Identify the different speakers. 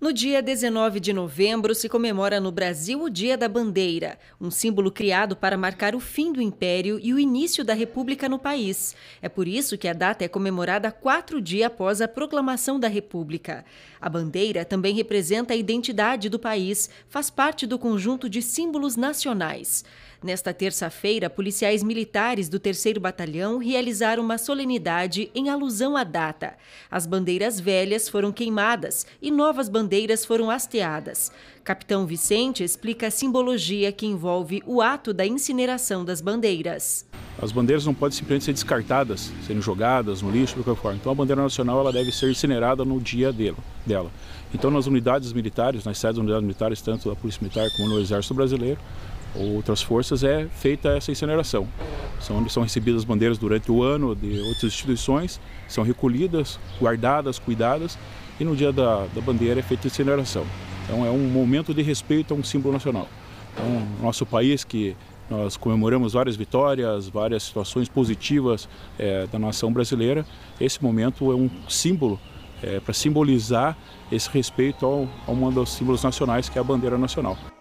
Speaker 1: No dia 19 de novembro se comemora no Brasil o Dia da Bandeira, um símbolo criado para marcar o fim do Império e o início da República no país. É por isso que a data é comemorada quatro dias após a proclamação da República. A bandeira também representa a identidade do país, faz parte do conjunto de símbolos nacionais. Nesta terça-feira, policiais militares do 3 Batalhão realizaram uma solenidade em alusão à data. As bandeiras velhas foram queimadas e novas bandeiras foram hasteadas. Capitão Vicente explica a simbologia que envolve o ato da incineração das bandeiras.
Speaker 2: As bandeiras não podem simplesmente ser descartadas, serem jogadas no lixo, de qualquer forma. Então a bandeira nacional ela deve ser incinerada no dia dela. Então nas unidades militares, nas sedes das unidades militares, tanto da Polícia Militar como no Exército Brasileiro, outras forças, é feita essa incineração. São, são recebidas bandeiras durante o ano de outras instituições, são recolhidas, guardadas, cuidadas, e no dia da, da bandeira é feita a incineração. Então é um momento de respeito a um símbolo nacional. Então, nosso país que nós comemoramos várias vitórias, várias situações positivas é, da nação brasileira. Esse momento é um símbolo é, para simbolizar esse respeito a um dos símbolos nacionais, que é a bandeira nacional.